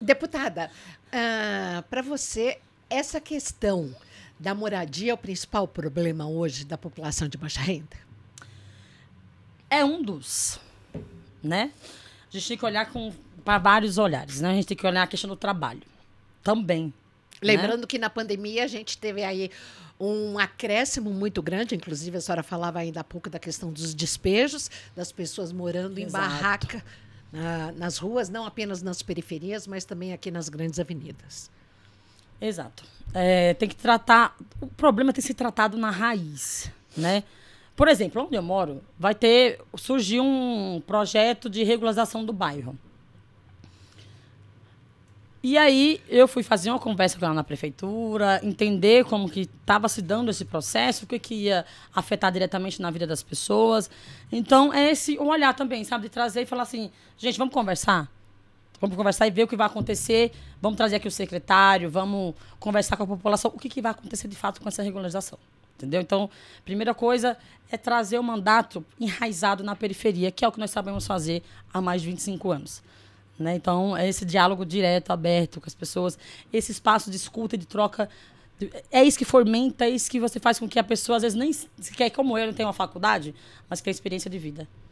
Deputada, ah, para você, essa questão da moradia é o principal problema hoje da população de baixa renda? É um dos, né? A gente tem que olhar para vários olhares, né? A gente tem que olhar a questão do trabalho também. Né? Lembrando né? que na pandemia a gente teve aí um acréscimo muito grande, inclusive a senhora falava ainda há pouco da questão dos despejos, das pessoas morando Exato. em barraca ah, nas ruas, não apenas nas periferias, mas também aqui nas grandes avenidas. Exato. É, tem que tratar. O problema tem que ser tratado na raiz, né? Por exemplo, onde eu moro, vai ter surgiu um projeto de regularização do bairro. E aí eu fui fazer uma conversa com ela na prefeitura, entender como que estava se dando esse processo, o que, que ia afetar diretamente na vida das pessoas. Então é esse um olhar também, sabe, de trazer e falar assim, gente, vamos conversar? Vamos conversar e ver o que vai acontecer. Vamos trazer aqui o secretário, vamos conversar com a população. O que, que vai acontecer de fato com essa regularização? Entendeu? Então, primeira coisa é trazer o mandato enraizado na periferia, que é o que nós sabemos fazer há mais de 25 anos. Né? Então, é esse diálogo direto, aberto com as pessoas, esse espaço de escuta, de troca. É isso que fomenta, é isso que você faz com que a pessoa, às vezes, nem sequer quer, como eu, não tenho uma faculdade, mas que é experiência de vida.